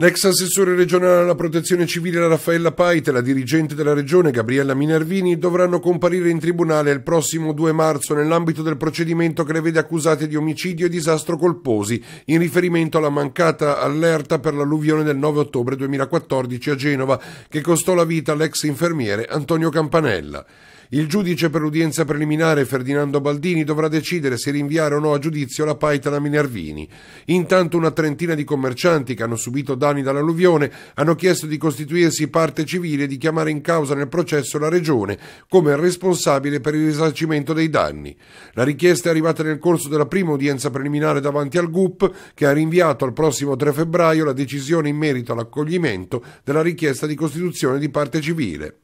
L'ex assessore regionale alla protezione civile Raffaella Pait e la dirigente della regione Gabriella Minervini dovranno comparire in tribunale il prossimo 2 marzo nell'ambito del procedimento che le vede accusate di omicidio e disastro colposi in riferimento alla mancata allerta per l'alluvione del 9 ottobre 2014 a Genova che costò la vita all'ex infermiere Antonio Campanella. Il giudice per l'udienza preliminare Ferdinando Baldini dovrà decidere se rinviare o no a giudizio la paita da Minervini. Intanto una trentina di commercianti che hanno subito danni dall'alluvione hanno chiesto di costituirsi parte civile e di chiamare in causa nel processo la Regione come responsabile per il risarcimento dei danni. La richiesta è arrivata nel corso della prima udienza preliminare davanti al GUP che ha rinviato al prossimo 3 febbraio la decisione in merito all'accoglimento della richiesta di costituzione di parte civile.